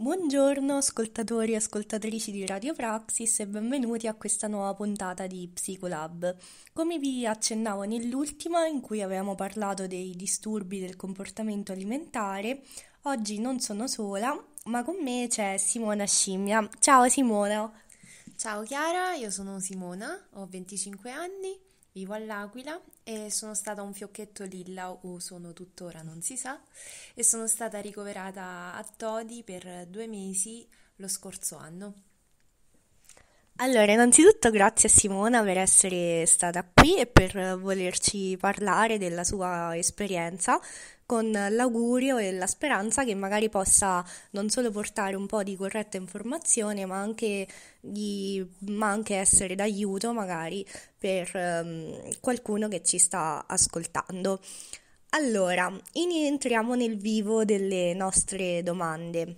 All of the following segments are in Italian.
Buongiorno ascoltatori e ascoltatrici di Radio Praxis e benvenuti a questa nuova puntata di Psicolab. Come vi accennavo nell'ultima in cui avevamo parlato dei disturbi del comportamento alimentare, oggi non sono sola, ma con me c'è Simona Scimmia. Ciao Simona! Ciao Chiara, io sono Simona, ho 25 anni, Vivo all'Aquila e sono stata un fiocchetto lilla o sono tuttora, non si sa, e sono stata ricoverata a Todi per due mesi lo scorso anno. Allora, innanzitutto grazie a Simona per essere stata qui e per volerci parlare della sua esperienza, con l'augurio e la speranza che magari possa non solo portare un po' di corretta informazione, ma anche, di, ma anche essere d'aiuto magari per um, qualcuno che ci sta ascoltando. Allora, entriamo nel vivo delle nostre domande.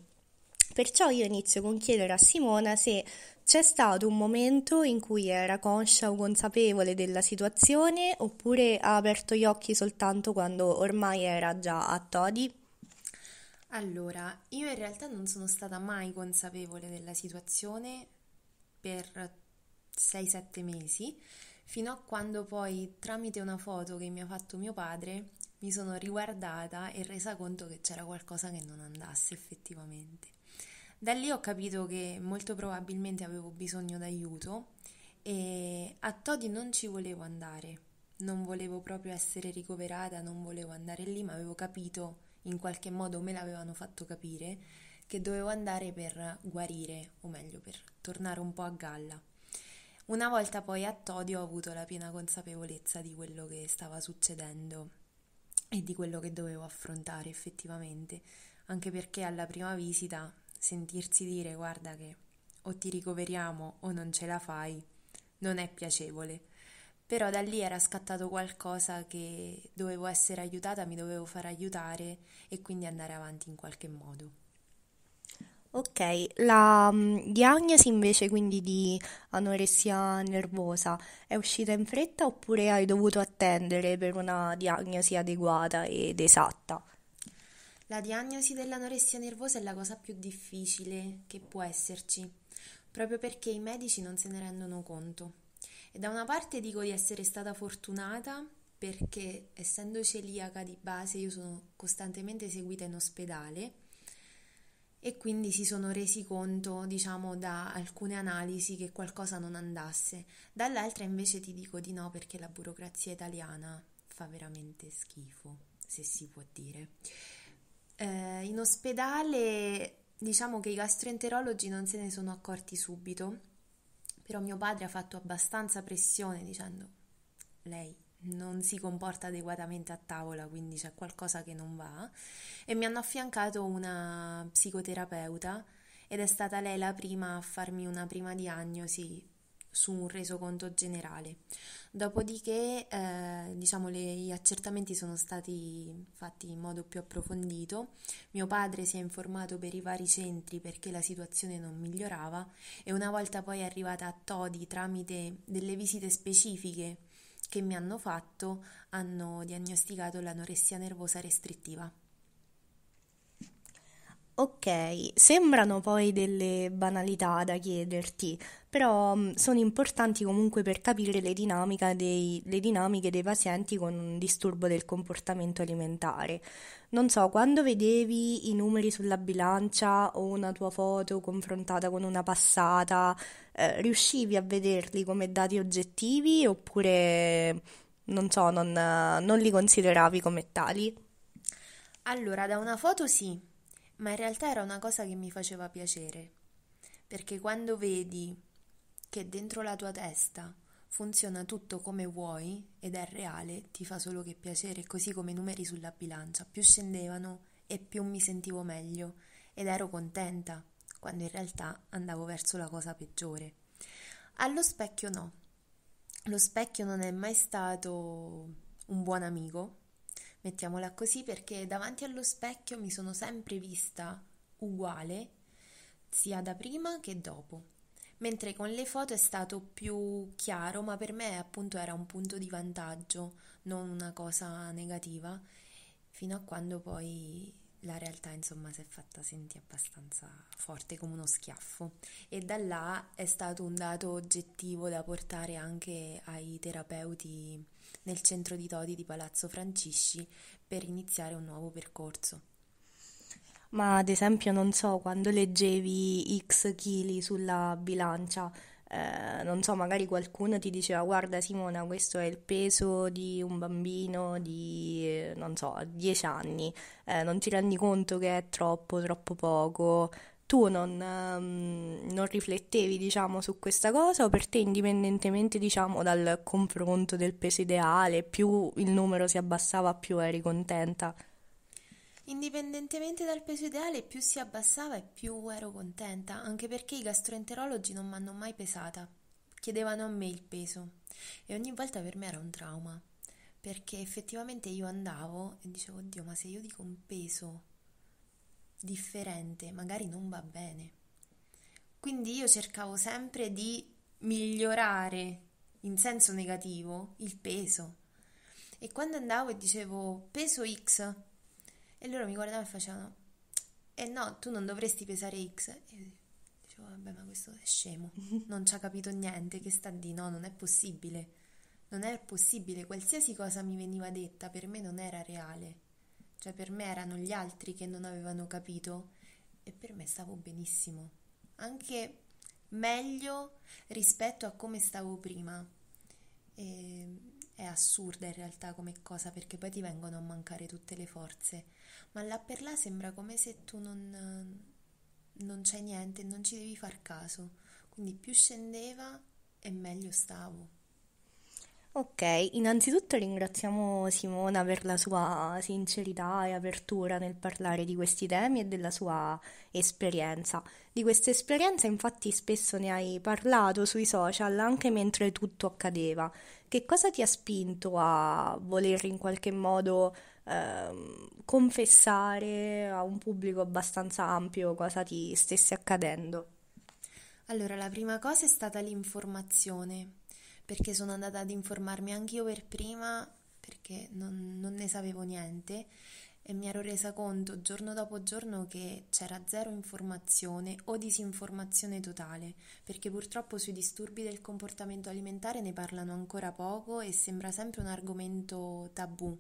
Perciò io inizio con chiedere a Simona se c'è stato un momento in cui era conscia o consapevole della situazione oppure ha aperto gli occhi soltanto quando ormai era già a Todi? Allora, io in realtà non sono stata mai consapevole della situazione per 6-7 mesi, fino a quando poi tramite una foto che mi ha fatto mio padre mi sono riguardata e resa conto che c'era qualcosa che non andasse effettivamente. Da lì ho capito che molto probabilmente avevo bisogno d'aiuto e a Todi non ci volevo andare, non volevo proprio essere ricoverata, non volevo andare lì, ma avevo capito, in qualche modo me l'avevano fatto capire, che dovevo andare per guarire, o meglio, per tornare un po' a galla. Una volta poi a Todi ho avuto la piena consapevolezza di quello che stava succedendo e di quello che dovevo affrontare effettivamente, anche perché alla prima visita sentirsi dire guarda che o ti ricoveriamo o non ce la fai non è piacevole. Però da lì era scattato qualcosa che dovevo essere aiutata, mi dovevo far aiutare e quindi andare avanti in qualche modo. Ok, la mm, diagnosi invece quindi di anoressia nervosa è uscita in fretta oppure hai dovuto attendere per una diagnosi adeguata ed esatta? La diagnosi dell'anoressia nervosa è la cosa più difficile che può esserci, proprio perché i medici non se ne rendono conto. E da una parte dico di essere stata fortunata perché essendo celiaca di base io sono costantemente seguita in ospedale e quindi si sono resi conto, diciamo, da alcune analisi che qualcosa non andasse. Dall'altra invece ti dico di no perché la burocrazia italiana fa veramente schifo, se si può dire. Eh, in ospedale diciamo che i gastroenterologi non se ne sono accorti subito, però mio padre ha fatto abbastanza pressione dicendo lei non si comporta adeguatamente a tavola, quindi c'è qualcosa che non va e mi hanno affiancato una psicoterapeuta ed è stata lei la prima a farmi una prima diagnosi su un resoconto generale. Dopodiché, eh, diciamo, gli accertamenti sono stati fatti in modo più approfondito. Mio padre si è informato per i vari centri perché la situazione non migliorava e una volta poi arrivata a Todi tramite delle visite specifiche che mi hanno fatto, hanno diagnosticato l'anoressia nervosa restrittiva. Ok, sembrano poi delle banalità da chiederti, però mm, sono importanti comunque per capire le, dei, le dinamiche dei pazienti con un disturbo del comportamento alimentare. Non so, quando vedevi i numeri sulla bilancia o una tua foto confrontata con una passata, eh, riuscivi a vederli come dati oggettivi oppure, non so, non, non li consideravi come tali? Allora, da una foto sì, ma in realtà era una cosa che mi faceva piacere, perché quando vedi che dentro la tua testa funziona tutto come vuoi ed è reale, ti fa solo che piacere, così come i numeri sulla bilancia, più scendevano e più mi sentivo meglio ed ero contenta, quando in realtà andavo verso la cosa peggiore. Allo specchio no, lo specchio non è mai stato un buon amico, mettiamola così, perché davanti allo specchio mi sono sempre vista uguale, sia da prima che dopo. Mentre con le foto è stato più chiaro, ma per me appunto era un punto di vantaggio, non una cosa negativa, fino a quando poi la realtà insomma si è fatta sentire abbastanza forte come uno schiaffo e da là è stato un dato oggettivo da portare anche ai terapeuti nel centro di Todi di Palazzo Francisci per iniziare un nuovo percorso. Ma ad esempio, non so, quando leggevi X chili sulla bilancia, eh, non so, magari qualcuno ti diceva guarda Simona, questo è il peso di un bambino di, non so, 10 anni, eh, non ti rendi conto che è troppo, troppo poco, tu non, um, non, riflettevi diciamo su questa cosa o per te indipendentemente diciamo dal confronto del peso ideale più il numero si abbassava più eri contenta? Indipendentemente dal peso ideale, più si abbassava e più ero contenta, anche perché i gastroenterologi non mi hanno mai pesata. Chiedevano a me il peso e ogni volta per me era un trauma, perché effettivamente io andavo e dicevo, oddio, ma se io dico un peso differente magari non va bene. Quindi io cercavo sempre di migliorare in senso negativo il peso. E quando andavo e dicevo peso X, e loro mi guardavano e facevano, e eh no, tu non dovresti pesare X. E dicevo, vabbè, ma questo è scemo, non ci ha capito niente, che sta di no, non è possibile. Non è possibile, qualsiasi cosa mi veniva detta per me non era reale. Cioè per me erano gli altri che non avevano capito e per me stavo benissimo. Anche meglio rispetto a come stavo prima. E, è assurda in realtà come cosa perché poi ti vengono a mancare tutte le forze. Ma là per là sembra come se tu non, non c'è niente, non ci devi far caso. Quindi più scendeva e meglio stavo. Ok, innanzitutto ringraziamo Simona per la sua sincerità e apertura nel parlare di questi temi e della sua esperienza. Di questa esperienza infatti spesso ne hai parlato sui social anche mentre tutto accadeva. Che cosa ti ha spinto a voler in qualche modo ehm, confessare a un pubblico abbastanza ampio cosa ti stesse accadendo? Allora, la prima cosa è stata l'informazione perché sono andata ad informarmi anche io per prima perché non, non ne sapevo niente e mi ero resa conto giorno dopo giorno che c'era zero informazione o disinformazione totale, perché purtroppo sui disturbi del comportamento alimentare ne parlano ancora poco e sembra sempre un argomento tabù,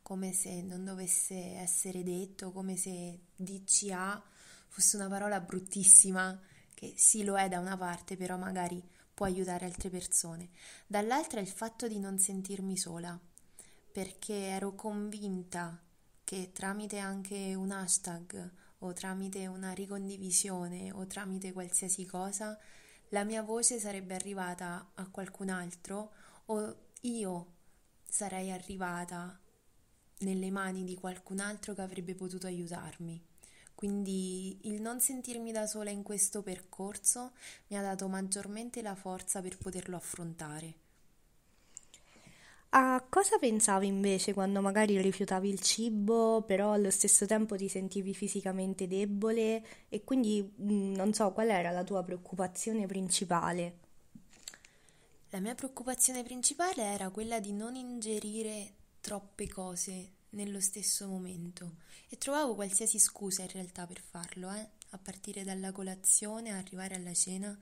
come se non dovesse essere detto, come se DCA fosse una parola bruttissima, che sì lo è da una parte, però magari può aiutare altre persone, dall'altra il fatto di non sentirmi sola, perché ero convinta che tramite anche un hashtag o tramite una ricondivisione o tramite qualsiasi cosa la mia voce sarebbe arrivata a qualcun altro o io sarei arrivata nelle mani di qualcun altro che avrebbe potuto aiutarmi. Quindi il non sentirmi da sola in questo percorso mi ha dato maggiormente la forza per poterlo affrontare. A cosa pensavi invece quando magari rifiutavi il cibo, però allo stesso tempo ti sentivi fisicamente debole e quindi mm, non so qual era la tua preoccupazione principale? La mia preoccupazione principale era quella di non ingerire troppe cose nello stesso momento e trovavo qualsiasi scusa in realtà per farlo, eh? a partire dalla colazione, arrivare alla cena,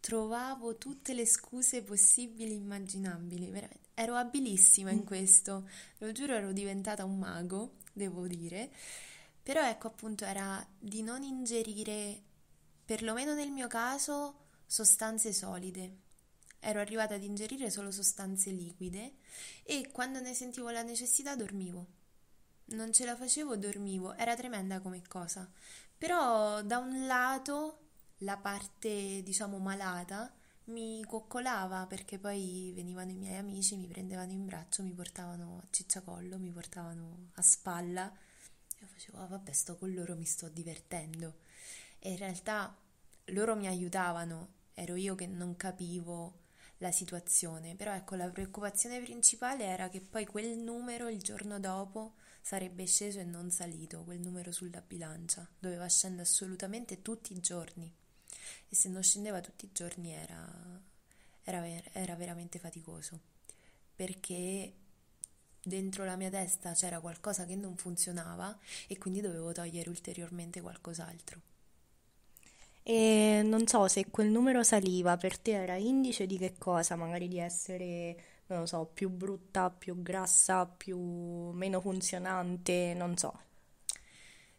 trovavo tutte le scuse possibili e immaginabili, veramente. ero abilissima in mm. questo, lo giuro ero diventata un mago, devo dire, però ecco appunto era di non ingerire, perlomeno nel mio caso, sostanze solide, ero arrivata ad ingerire solo sostanze liquide e quando ne sentivo la necessità dormivo non ce la facevo, dormivo, era tremenda come cosa. Però da un lato la parte, diciamo, malata mi coccolava perché poi venivano i miei amici, mi prendevano in braccio, mi portavano a cicciacollo, mi portavano a spalla e facevo, ah, vabbè, sto con loro, mi sto divertendo. E in realtà loro mi aiutavano, ero io che non capivo la situazione, però ecco la preoccupazione principale era che poi quel numero il giorno dopo sarebbe sceso e non salito, quel numero sulla bilancia, doveva scendere assolutamente tutti i giorni e se non scendeva tutti i giorni era, era, ver- era veramente faticoso perché dentro la mia testa c'era qualcosa che non funzionava e quindi dovevo togliere ulteriormente qualcos'altro. E non so se quel numero saliva per te era indice di che cosa, magari di essere, non lo so, più brutta, più grassa, più meno funzionante, non so.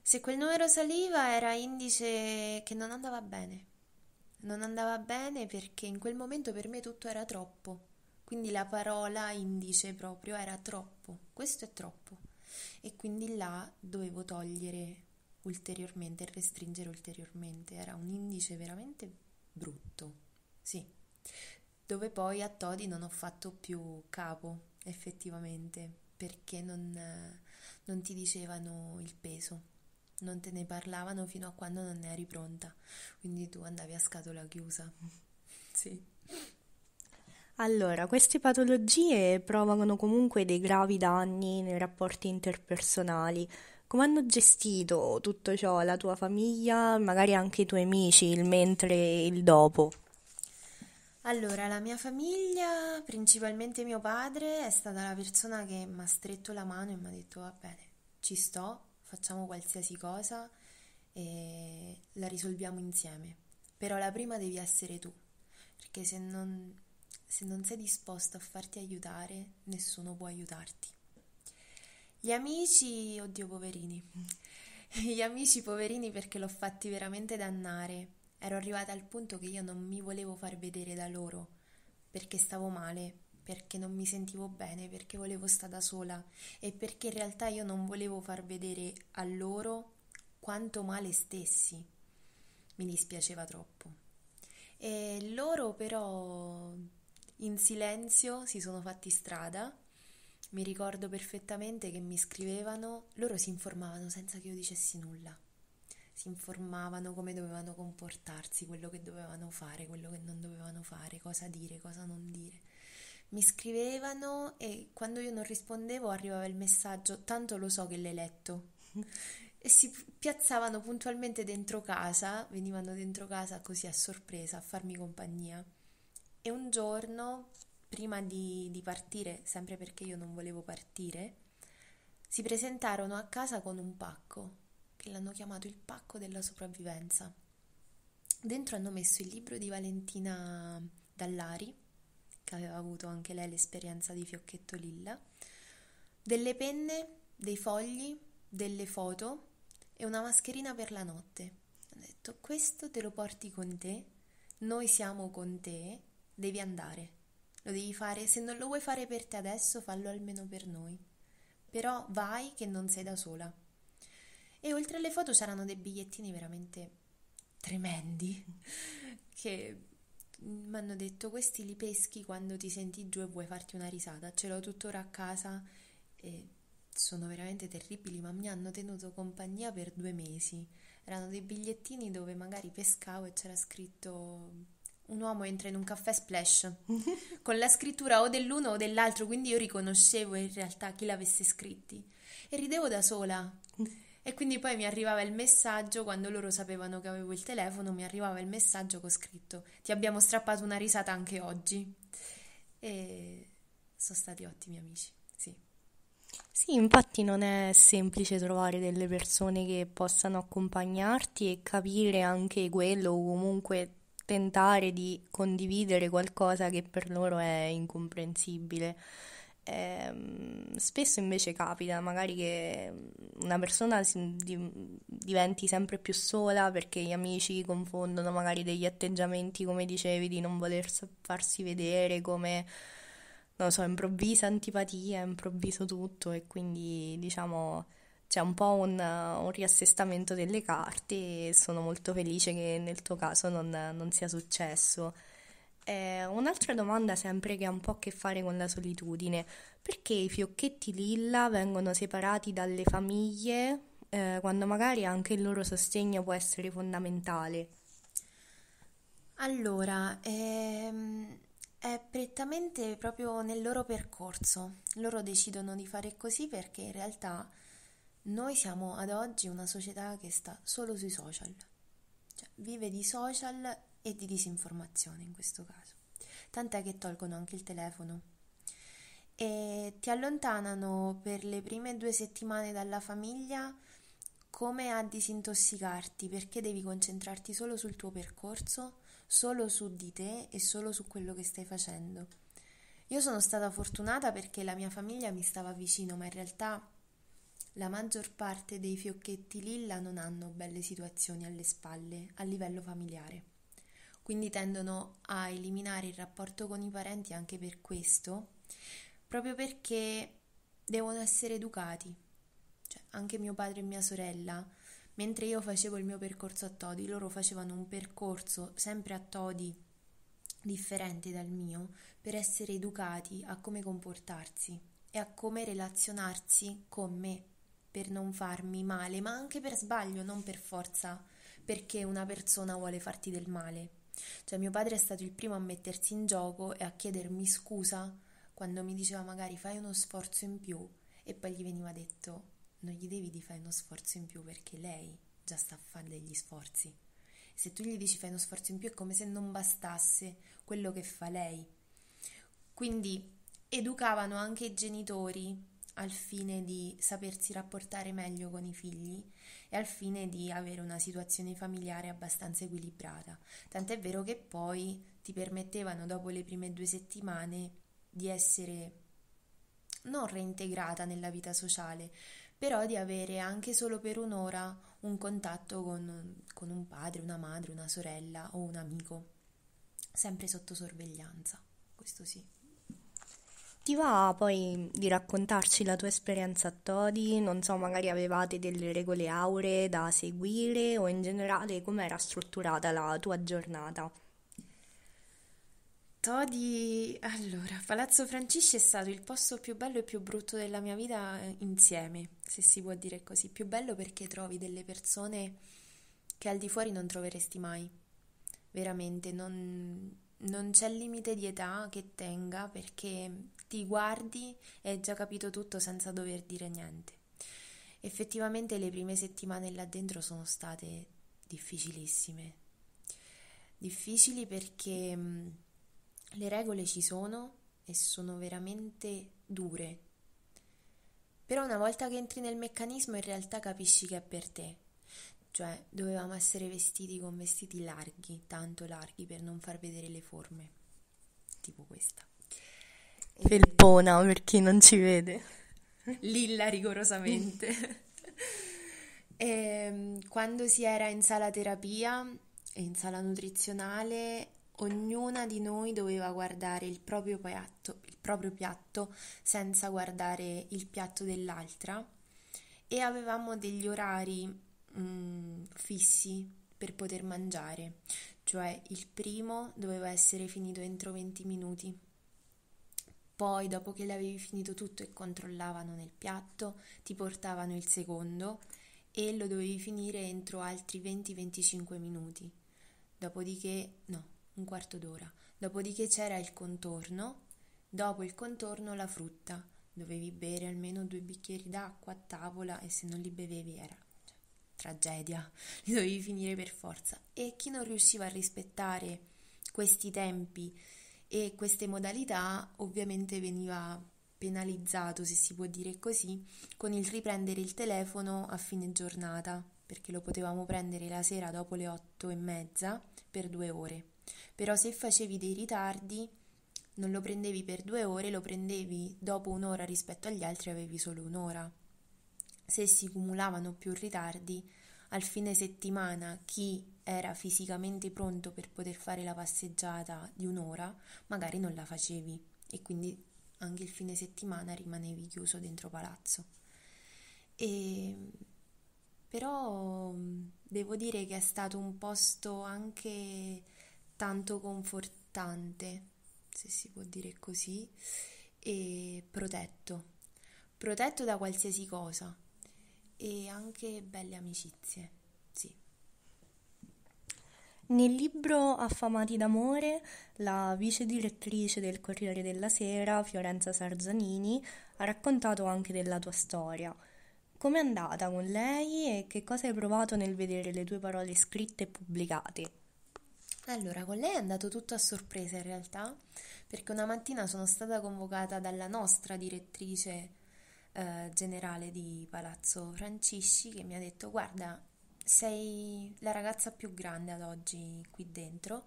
Se quel numero saliva era indice che non andava bene. Non andava bene perché in quel momento per me tutto era troppo. Quindi la parola indice proprio era troppo. Questo è troppo. E quindi là dovevo togliere ulteriormente e restringere ulteriormente. Era un indice veramente brutto, sì. Dove poi a Todi non ho fatto più capo, effettivamente, perché non, non ti dicevano il peso non te ne parlavano fino a quando non ne eri pronta, quindi tu andavi a scatola chiusa. sì. Allora, queste patologie provocano comunque dei gravi danni nei rapporti interpersonali, come hanno gestito tutto ciò la tua famiglia, magari anche i tuoi amici, il mentre e il dopo? Allora, la mia famiglia, principalmente mio padre, è stata la persona che mi ha stretto la mano e mi ha detto va bene, ci sto, facciamo qualsiasi cosa e la risolviamo insieme. Però la prima devi essere tu, perché se non, se non sei disposto a farti aiutare, nessuno può aiutarti. Gli amici, oddio poverini, gli amici poverini perché l'ho fatti veramente dannare. Ero arrivata al punto che io non mi volevo far vedere da loro perché stavo male, perché non mi sentivo bene, perché volevo stare da sola e perché in realtà io non volevo far vedere a loro quanto male stessi. Mi dispiaceva troppo. E loro però in silenzio si sono fatti strada mi ricordo perfettamente che mi scrivevano, loro si informavano senza che io dicessi nulla, si informavano come dovevano comportarsi, quello che dovevano fare, quello che non dovevano fare, cosa dire, cosa non dire. Mi scrivevano e quando io non rispondevo arrivava il messaggio, tanto lo so che l'hai letto. e si piazzavano puntualmente dentro casa, venivano dentro casa così a sorpresa a farmi compagnia. E un giorno prima di, di partire, sempre perché io non volevo partire, si presentarono a casa con un pacco, che l'hanno chiamato il pacco della sopravvivenza. Dentro hanno messo il libro di Valentina Dallari, che aveva avuto anche lei l'esperienza di Fiocchetto Lilla, delle penne, dei fogli, delle foto e una mascherina per la notte. Hanno detto questo te lo porti con te, noi siamo con te, devi andare lo devi fare, se non lo vuoi fare per te adesso, fallo almeno per noi. Però vai che non sei da sola. E oltre alle foto c'erano dei bigliettini veramente tremendi che mi hanno detto questi li peschi quando ti senti giù e vuoi farti una risata. Ce l'ho tuttora a casa e sono veramente terribili, ma mi hanno tenuto compagnia per due mesi. Erano dei bigliettini dove magari pescavo e c'era scritto un uomo entra in un caffè splash con la scrittura o dell'uno o dell'altro, quindi io riconoscevo in realtà chi l'avesse scritti e ridevo da sola. E quindi poi mi arrivava il messaggio, quando loro sapevano che avevo il telefono, mi arrivava il messaggio con scritto ti abbiamo strappato una risata anche oggi. E sono stati ottimi amici, sì. Sì, infatti non è semplice trovare delle persone che possano accompagnarti e capire anche quello o comunque tentare di condividere qualcosa che per loro è incomprensibile. Eh, spesso invece capita magari che una persona si, di, diventi sempre più sola perché gli amici confondono magari degli atteggiamenti, come dicevi, di non voler farsi vedere, come non so, improvvisa antipatia, improvviso tutto e quindi diciamo c'è un po' un, un, riassestamento delle carte e sono molto felice che nel tuo caso non, non sia successo. Eh, un'altra domanda sempre che ha un po' a che fare con la solitudine, perché i fiocchetti lilla vengono separati dalle famiglie eh, quando magari anche il loro sostegno può essere fondamentale? Allora, ehm, è prettamente proprio nel loro percorso, loro decidono di fare così perché in realtà noi siamo ad oggi una società che sta solo sui social, cioè vive di social e di disinformazione in questo caso, tant'è che tolgono anche il telefono e ti allontanano per le prime due settimane dalla famiglia come a disintossicarti perché devi concentrarti solo sul tuo percorso, solo su di te e solo su quello che stai facendo. Io sono stata fortunata perché la mia famiglia mi stava vicino, ma in realtà la maggior parte dei fiocchetti lilla non hanno belle situazioni alle spalle a livello familiare, quindi tendono a eliminare il rapporto con i parenti anche per questo, proprio perché devono essere educati. Cioè, anche mio padre e mia sorella, mentre io facevo il mio percorso a Todi, loro facevano un percorso sempre a Todi differente dal mio per essere educati a come comportarsi e a come relazionarsi con me per non farmi male, ma anche per sbaglio, non per forza, perché una persona vuole farti del male. Cioè mio padre è stato il primo a mettersi in gioco e a chiedermi scusa quando mi diceva magari fai uno sforzo in più e poi gli veniva detto non gli devi di fare uno sforzo in più perché lei già sta a fare degli sforzi. Se tu gli dici fai uno sforzo in più è come se non bastasse quello che fa lei. Quindi educavano anche i genitori al fine di sapersi rapportare meglio con i figli e al fine di avere una situazione familiare abbastanza equilibrata. Tant'è vero che poi ti permettevano dopo le prime due settimane di essere non reintegrata nella vita sociale, però di avere anche solo per un'ora un contatto con, con un padre, una madre, una sorella o un amico, sempre sotto sorveglianza, questo sì. Ti va poi di raccontarci la tua esperienza a Todi? Non so, magari avevate delle regole auree da seguire o in generale com'era strutturata la tua giornata? Todi, allora, Palazzo Francisci è stato il posto più bello e più brutto della mia vita eh, insieme, se si può dire così. Più bello perché trovi delle persone che al di fuori non troveresti mai, veramente, non non c'è limite di età che tenga perché ti guardi e hai già capito tutto senza dover dire niente. Effettivamente le prime settimane là dentro sono state difficilissime. Difficili perché le regole ci sono e sono veramente dure. Però una volta che entri nel meccanismo in realtà capisci che è per te cioè dovevamo essere vestiti con vestiti larghi, tanto larghi per non far vedere le forme, tipo questa. E... per chi non ci vede. Lilla rigorosamente. e, ehm, quando si era in sala terapia e in sala nutrizionale, ognuna di noi doveva guardare il proprio piatto, il proprio piatto senza guardare il piatto dell'altra e avevamo degli orari mm, fissi per poter mangiare, cioè il primo doveva essere finito entro 20 minuti. Poi, dopo che l'avevi finito tutto e controllavano nel piatto, ti portavano il secondo e lo dovevi finire entro altri 20-25 minuti. Dopodiché, no, un quarto d'ora. Dopodiché c'era il contorno, dopo il contorno la frutta. Dovevi bere almeno due bicchieri d'acqua a tavola e se non li bevevi era tragedia, li dovevi finire per forza. E chi non riusciva a rispettare questi tempi e queste modalità ovviamente veniva penalizzato, se si può dire così, con il riprendere il telefono a fine giornata, perché lo potevamo prendere la sera dopo le otto e mezza per due ore. Però se facevi dei ritardi non lo prendevi per due ore, lo prendevi dopo un'ora rispetto agli altri, avevi solo un'ora se si cumulavano più ritardi, al fine settimana chi era fisicamente pronto per poter fare la passeggiata di un'ora, magari non la facevi e quindi anche il fine settimana rimanevi chiuso dentro palazzo. E... Però devo dire che è stato un posto anche tanto confortante, se si può dire così, e protetto, protetto da qualsiasi cosa e anche belle amicizie, sì. Nel libro Affamati d'amore, la vice direttrice del Corriere della Sera, Fiorenza Sarzanini, ha raccontato anche della tua storia. Com'è andata con lei e che cosa hai provato nel vedere le tue parole scritte e pubblicate? Allora, con lei è andato tutto a sorpresa in realtà, perché una mattina sono stata convocata dalla nostra direttrice eh, generale di Palazzo Francisci che mi ha detto guarda sei la ragazza più grande ad oggi qui dentro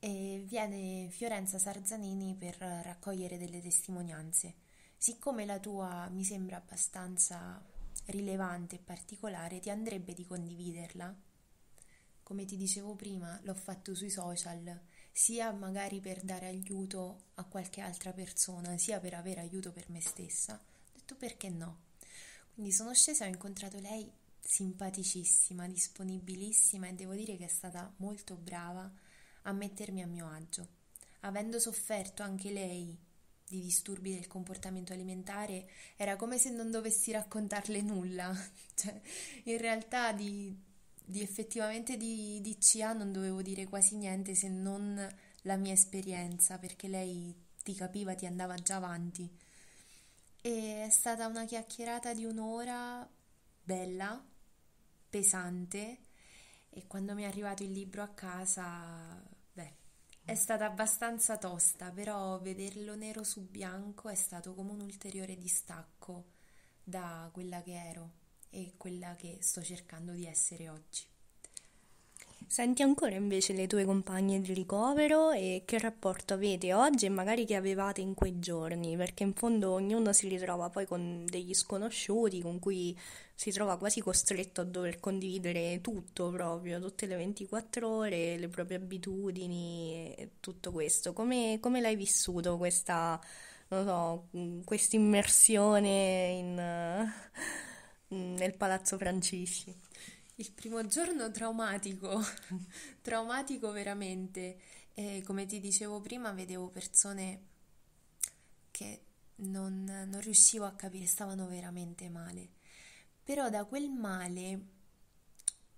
e viene Fiorenza Sarzanini per raccogliere delle testimonianze. Siccome la tua mi sembra abbastanza rilevante e particolare, ti andrebbe di condividerla? Come ti dicevo prima, l'ho fatto sui social, sia magari per dare aiuto a qualche altra persona, sia per avere aiuto per me stessa detto perché no. Quindi sono scesa e ho incontrato lei simpaticissima, disponibilissima e devo dire che è stata molto brava a mettermi a mio agio. Avendo sofferto anche lei di disturbi del comportamento alimentare, era come se non dovessi raccontarle nulla. cioè, in realtà di, di effettivamente di, di CA non dovevo dire quasi niente se non la mia esperienza, perché lei ti capiva, ti andava già avanti. E è stata una chiacchierata di un'ora bella, pesante e quando mi è arrivato il libro a casa, beh, è stata abbastanza tosta, però vederlo nero su bianco è stato come un ulteriore distacco da quella che ero e quella che sto cercando di essere oggi. Senti ancora invece le tue compagne di ricovero e che rapporto avete oggi e magari che avevate in quei giorni, perché in fondo ognuno si ritrova poi con degli sconosciuti con cui si trova quasi costretto a dover condividere tutto proprio, tutte le 24 ore, le proprie abitudini e tutto questo. Come, come l'hai vissuto questa, so, questa immersione in, nel Palazzo Francisci? Il primo giorno traumatico, traumatico veramente. E come ti dicevo prima, vedevo persone che non, non riuscivo a capire, stavano veramente male. Però da quel male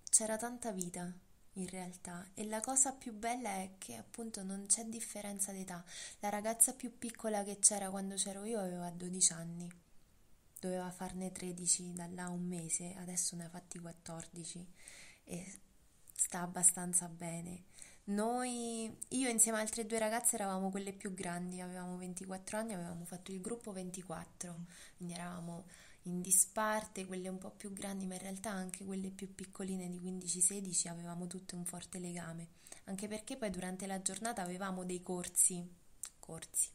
c'era tanta vita in realtà e la cosa più bella è che appunto non c'è differenza d'età. La ragazza più piccola che c'era quando c'ero io aveva 12 anni doveva farne 13 da là un mese, adesso ne ha fatti 14 e sta abbastanza bene. Noi, io insieme ad altre due ragazze eravamo quelle più grandi, avevamo 24 anni, avevamo fatto il gruppo 24, quindi eravamo in disparte, quelle un po' più grandi, ma in realtà anche quelle più piccoline di 15-16 avevamo tutte un forte legame, anche perché poi durante la giornata avevamo dei corsi, corsi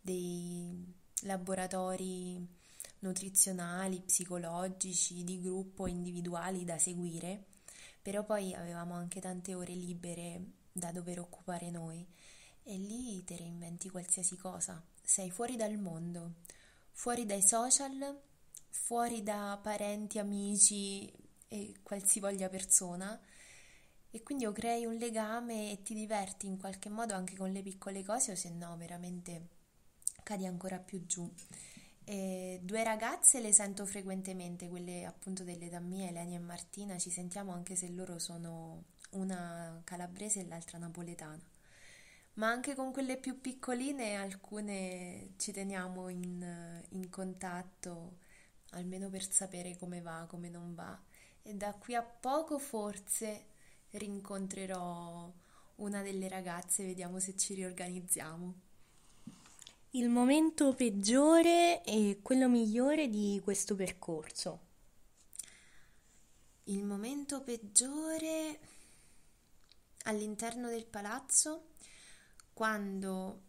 dei laboratori nutrizionali, psicologici, di gruppo, individuali da seguire, però poi avevamo anche tante ore libere da dover occupare noi e lì te reinventi qualsiasi cosa, sei fuori dal mondo, fuori dai social, fuori da parenti, amici e qualsivoglia persona e quindi o crei un legame e ti diverti in qualche modo anche con le piccole cose o se no veramente cadi ancora più giù. E eh, due ragazze le sento frequentemente, quelle appunto dell'età mia, Elenia e Martina, ci sentiamo anche se loro sono una calabrese e l'altra napoletana. Ma anche con quelle più piccoline alcune ci teniamo in, in contatto, almeno per sapere come va, come non va. E da qui a poco forse rincontrerò una delle ragazze, vediamo se ci riorganizziamo. Il momento peggiore e quello migliore di questo percorso. Il momento peggiore all'interno del palazzo quando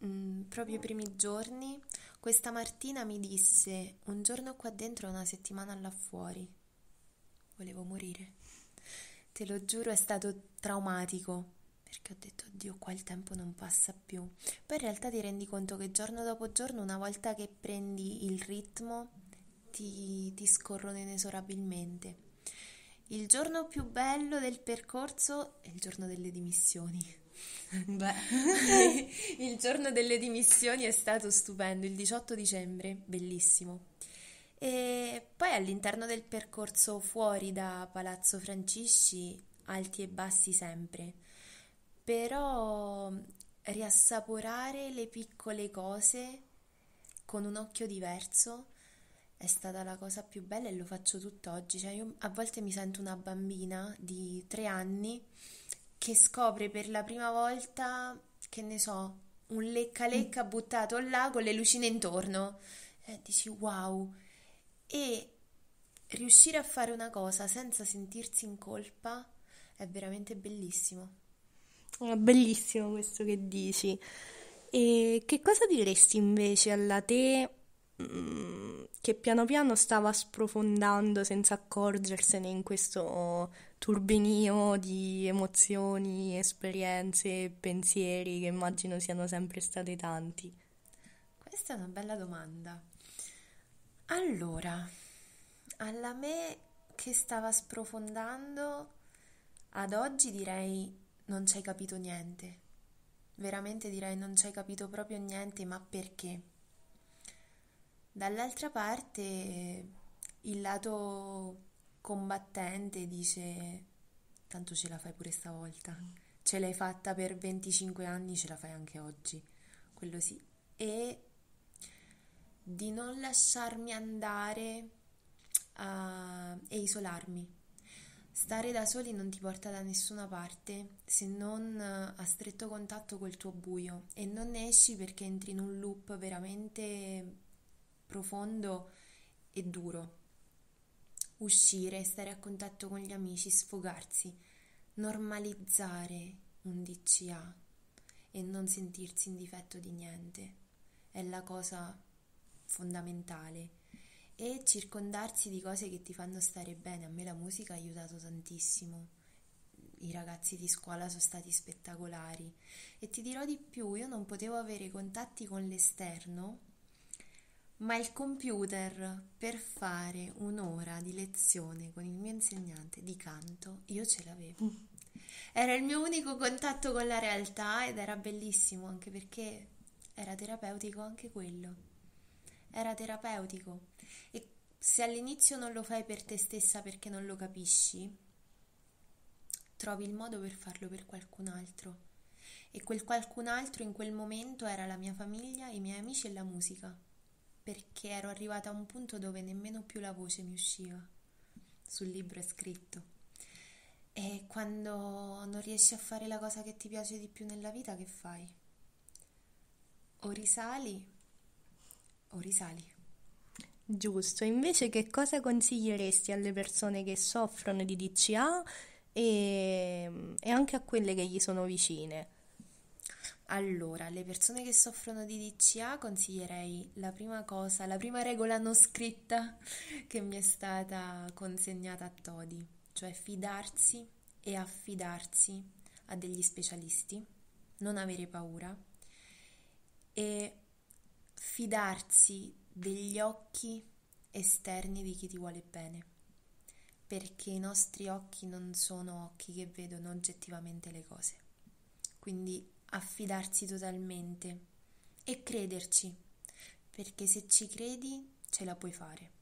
mh, mm, proprio i primi giorni questa Martina mi disse un giorno qua dentro e una settimana là fuori. Volevo morire. Te lo giuro, è stato traumatico perché ho detto oddio qua il tempo non passa più poi in realtà ti rendi conto che giorno dopo giorno una volta che prendi il ritmo ti, ti scorrono inesorabilmente il giorno più bello del percorso è il giorno delle dimissioni il giorno delle dimissioni è stato stupendo il 18 dicembre bellissimo e poi all'interno del percorso fuori da Palazzo Francisci alti e bassi sempre però mm, riassaporare le piccole cose con un occhio diverso è stata la cosa più bella e lo faccio tutt'oggi. Cioè, io a volte mi sento una bambina di tre anni che scopre per la prima volta, che ne so, un lecca-lecca mm. buttato là con le lucine intorno. E dici wow! E riuscire a fare una cosa senza sentirsi in colpa è veramente bellissimo. Eh, bellissimo questo che dici. E che cosa diresti invece alla te mm, che piano piano stava sprofondando senza accorgersene in questo turbinio di emozioni, esperienze, pensieri che immagino siano sempre state tanti? Questa è una bella domanda. Allora, alla me che stava sprofondando, ad oggi direi non ci hai capito niente. Veramente direi non ci hai capito proprio niente, ma perché? Dall'altra parte il lato combattente dice tanto ce la fai pure stavolta, ce l'hai fatta per 25 anni, ce la fai anche oggi, quello sì. E di non lasciarmi andare a... e isolarmi Stare da soli non ti porta da nessuna parte se non eh, a stretto contatto col tuo buio e non ne esci perché entri in un loop veramente profondo e duro. Uscire, stare a contatto con gli amici, sfogarsi, normalizzare un DCA e non sentirsi in difetto di niente è la cosa fondamentale e circondarsi di cose che ti fanno stare bene. A me la musica ha aiutato tantissimo. I ragazzi di scuola sono stati spettacolari e ti dirò di più, io non potevo avere contatti con l'esterno, ma il computer per fare un'ora di lezione con il mio insegnante di canto io ce l'avevo. Mm. Era il mio unico contatto con la realtà ed era bellissimo anche perché era terapeutico anche quello era terapeutico e se all'inizio non lo fai per te stessa perché non lo capisci, trovi il modo per farlo per qualcun altro. E quel qualcun altro in quel momento era la mia famiglia, i miei amici e la musica, perché ero arrivata a un punto dove nemmeno più la voce mi usciva. Sul libro è scritto. E quando non riesci a fare la cosa che ti piace di più nella vita, che fai? O risali o risali. Giusto, invece che cosa consiglieresti alle persone che soffrono di DCA e, e anche a quelle che gli sono vicine? Allora, alle persone che soffrono di DCA consiglierei la prima cosa, la prima regola non scritta che mi è stata consegnata a Todi, cioè fidarsi e affidarsi a degli specialisti, non avere paura e fidarsi degli occhi esterni di chi ti vuole bene, perché i nostri occhi non sono occhi che vedono oggettivamente le cose. Quindi affidarsi totalmente e crederci, perché se ci credi ce la puoi fare.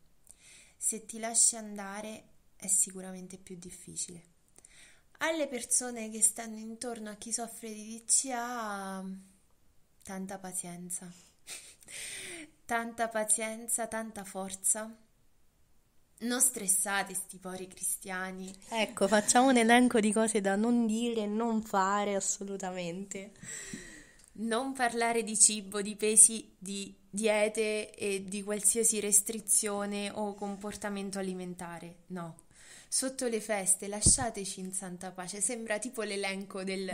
Se ti lasci andare è sicuramente più difficile. Alle persone che stanno intorno a chi soffre di DCA, tanta pazienza tanta pazienza, tanta forza. Non stressate sti pori cristiani. Ecco, facciamo un elenco di cose da non dire e non fare assolutamente. Non parlare di cibo, di pesi, di diete e di qualsiasi restrizione o comportamento alimentare. No, sotto le feste, lasciateci in santa pace. Sembra tipo l'elenco del,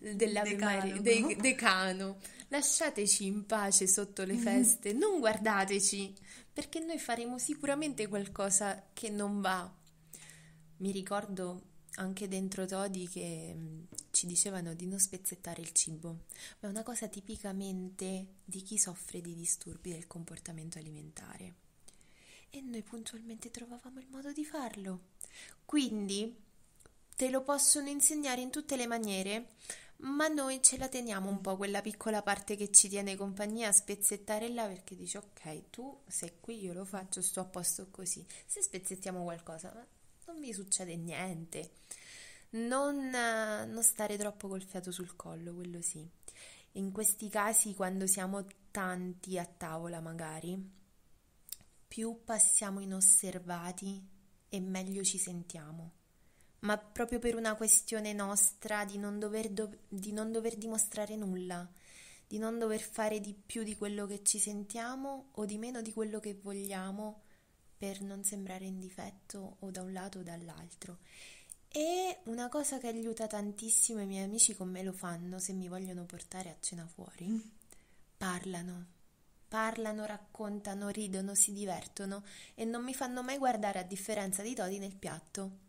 della decano. De, decano lasciateci in pace sotto le feste, mm. non guardateci, perché noi faremo sicuramente qualcosa che non va. Mi ricordo anche dentro Todi che mm, ci dicevano di non spezzettare il cibo, ma è una cosa tipicamente di chi soffre di disturbi del comportamento alimentare. E noi puntualmente trovavamo il modo di farlo. Quindi te lo possono insegnare in tutte le maniere, ma noi ce la teniamo un po' quella piccola parte che ci tiene compagnia a spezzettare là perché dice ok tu sei qui io lo faccio sto a posto così se spezzettiamo qualcosa non mi succede niente non, non stare troppo col fiato sul collo quello sì in questi casi quando siamo tanti a tavola magari più passiamo inosservati e meglio ci sentiamo ma proprio per una questione nostra di non, dover, do- di non dover dimostrare nulla, di non dover fare di più di quello che ci sentiamo o di meno di quello che vogliamo per non sembrare in difetto o da un lato o dall'altro. E una cosa che aiuta tantissimo i miei amici con me lo fanno se mi vogliono portare a cena fuori. Parlano, parlano, raccontano, ridono, si divertono e non mi fanno mai guardare a differenza di Todi nel piatto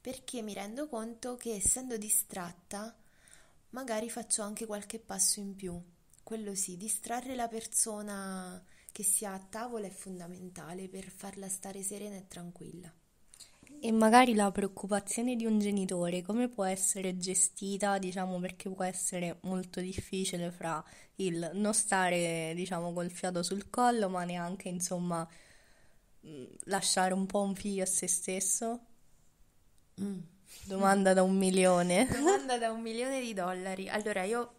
perché mi rendo conto che essendo distratta magari faccio anche qualche passo in più. Quello sì, distrarre la persona che si ha a tavola è fondamentale per farla stare serena e tranquilla. E magari la preoccupazione di un genitore come può essere gestita, diciamo, perché può essere molto difficile fra il non stare, diciamo, col fiato sul collo, ma neanche, insomma, mm, lasciare un po' un figlio a se stesso? Mm. Domanda da un milione. Domanda da un milione di dollari. Allora, io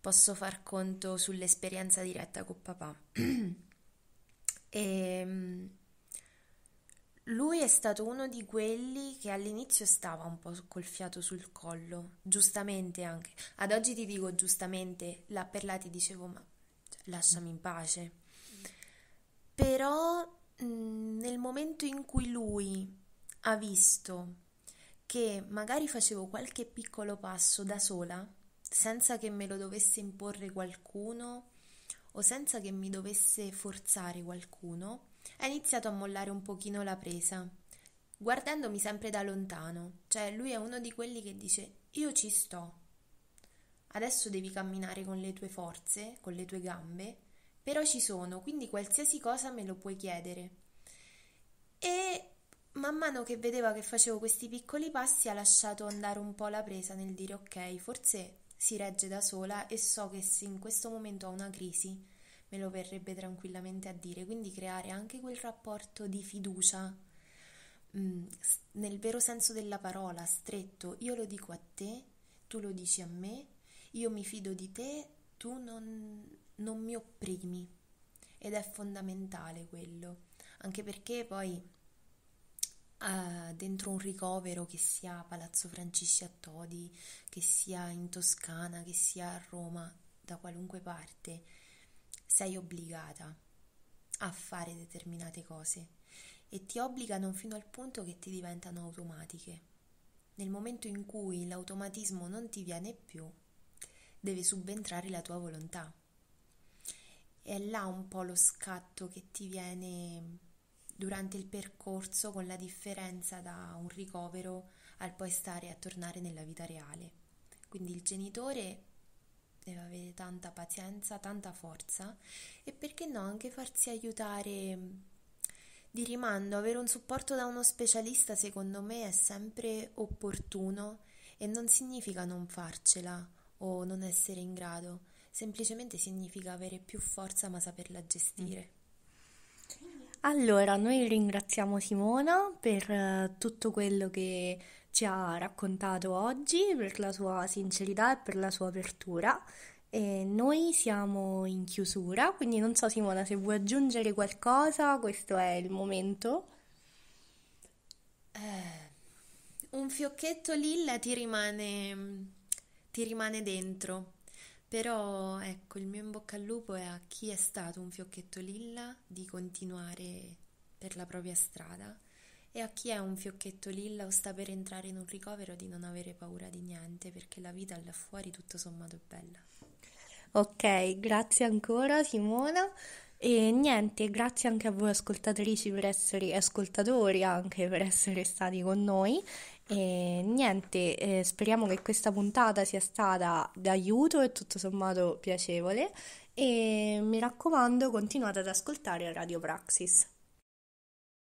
posso far conto sull'esperienza diretta con papà. e, ehm, lui è stato uno di quelli che all'inizio stava un po' col fiato sul collo, giustamente anche. Ad oggi ti dico giustamente, là per là ti dicevo ma cioè, lasciami in pace. Però mm, nel momento in cui lui ha visto che magari facevo qualche piccolo passo da sola, senza che me lo dovesse imporre qualcuno o senza che mi dovesse forzare qualcuno, ha iniziato a mollare un pochino la presa, guardandomi sempre da lontano. Cioè, lui è uno di quelli che dice io ci sto. Adesso devi camminare con le tue forze, con le tue gambe, però ci sono, quindi qualsiasi cosa me lo puoi chiedere. E Man mano che vedeva che facevo questi piccoli passi ha lasciato andare un po' la presa nel dire ok, forse si regge da sola e so che se in questo momento ho una crisi me lo verrebbe tranquillamente a dire, quindi creare anche quel rapporto di fiducia mh, mm, nel vero senso della parola, stretto, io lo dico a te, tu lo dici a me, io mi fido di te, tu non, non mi opprimi ed è fondamentale quello, anche perché poi uh, dentro un ricovero che sia a Palazzo Francisci a Todi, che sia in Toscana, che sia a Roma, da qualunque parte, sei obbligata a fare determinate cose e ti obbligano fino al punto che ti diventano automatiche. Nel momento in cui l'automatismo non ti viene più, deve subentrare la tua volontà. E là un po' lo scatto che ti viene durante il percorso con la differenza da un ricovero al poi stare a tornare nella vita reale. Quindi il genitore deve avere tanta pazienza, tanta forza e perché no anche farsi aiutare mm, di rimando, avere un supporto da uno specialista secondo me è sempre opportuno e non significa non farcela o non essere in grado, semplicemente significa avere più forza ma saperla gestire. Mm. Allora, noi ringraziamo Simona per eh, tutto quello che ci ha raccontato oggi, per la sua sincerità e per la sua apertura. E noi siamo in chiusura, quindi non so Simona se vuoi aggiungere qualcosa, questo è il momento. Eh, un fiocchetto lilla ti rimane, ti rimane dentro. Però ecco, il mio in bocca al lupo è a chi è stato un fiocchetto lilla di continuare per la propria strada e a chi è un fiocchetto lilla o sta per entrare in un ricovero di non avere paura di niente perché la vita là fuori tutto sommato è bella. Ok, grazie ancora Simona. E niente, grazie anche a voi ascoltatrici per essere ascoltatori, anche per essere stati con noi e niente, eh, speriamo che questa puntata sia stata d'aiuto e tutto sommato piacevole e mi raccomando continuate ad ascoltare Radio Praxis.